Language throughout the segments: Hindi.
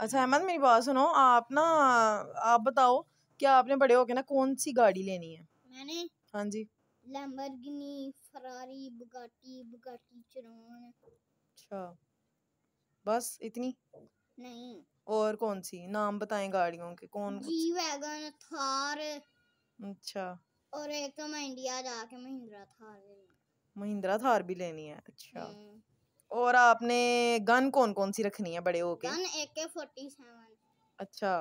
अच्छा अहमद मेरी बात सुनो आप ना आप बताओ कि आपने बड़े होके ना कौन सी गाड़ी लेनी है मैंने हाँ जी Lamborghini Ferrari Bugatti Bugatti Chiron अच्छा बस इतनी नहीं और कौन सी नाम बताएं गाड़ियों के कौन जी वैगन थार अच्छा और एक तो मैं इंडिया जाके महिंद्रा थार महिंद्रा थार भी लेनी है अच्छा हम्म। और आपने गन कौन कौन सी रखनी है बड़े होके गन AK47 अच्छा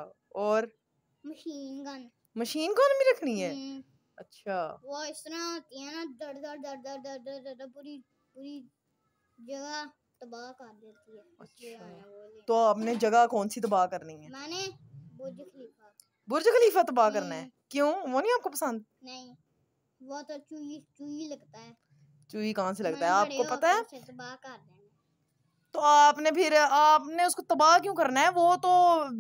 और मशीन गन मशीन गन भी रखनी है हम्म। अच्छा वो इस तरह होती है ना दर दर दर दर दर दर दर, दर पूरी पूरी जगह तबाह कर देती है अच्छा तो आपने जगह कौन सी तबाह करनी है मैंने बुर्ज खलीफा बुर्ज खलीफा तबाह करना है हम्म। क्यों वो नहीं आपको पसंद नहीं वो तो चूही चूही लगता है चूही कहाँ से लगता है आपको पता है तो आपने फिर आपने उसको तबाह क्यों करना है वो तो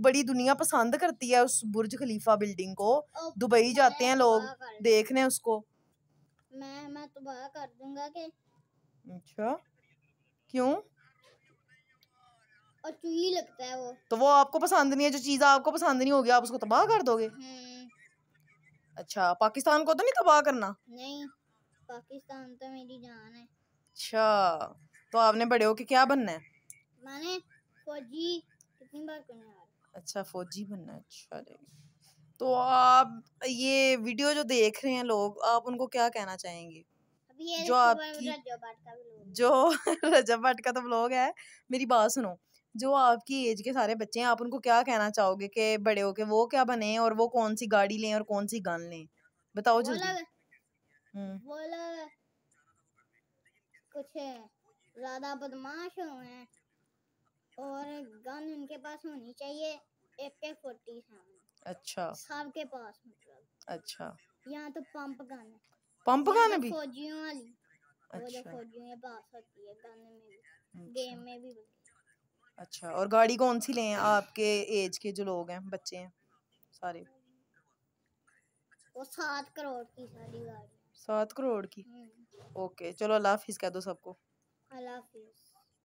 बड़ी दुनिया पसंद करती है उस बुर्ज खलीफा बिल्डिंग को दुबई जाते हैं लोग देखने उसको मैं मैं तबाह कर दूंगा के अच्छा क्यों और चूही लगता है वो तो वो आपको पसंद नहीं है जो चीज आपको पसंद नहीं होगी आप उसको तबाह कर दोगे हम्म। अच्छा पाकिस्तान को तो नहीं तबाह करना नहीं पाकिस्तान तो मेरी जान है अच्छा तो आपने बड़े होके क्या बनना है मैंने फौजी कितनी बार करने वाला अच्छा फौजी बनना अच्छा तो आप ये वीडियो जो देख रहे हैं लोग आप उनको क्या कहना चाहेंगे जो आपकी जो रजब भट्ट का तो ब्लॉग है मेरी बात सुनो जो आपकी एज के सारे बच्चे हैं आप उनको क्या कहना चाहोगे कि बड़े हो के वो क्या बने और वो कौन सी गाड़ी लें और कौन सी गन लें बताओ जल्दी बोला हम्म। कुछ ज्यादा बदमाश हुए और गन उनके पास होनी चाहिए ए के फोर्टी अच्छा सबके पास मतलब अच्छा यहाँ तो पंप गन है पंप गन तो भी फौजियों वाली अच्छा फौजियों के पास होती है गन में भी गेम अच्छा। में भी अच्छा और गाड़ी कौन सी लें आपके एज के जो लोग हैं बच्चे हैं सारे वो सात करोड़ की सारी गाड़ी सात करोड़ की ओके हम्म। चलो अल्लाह हाफिज़ कह दो सबको अल्लाह हाफिज़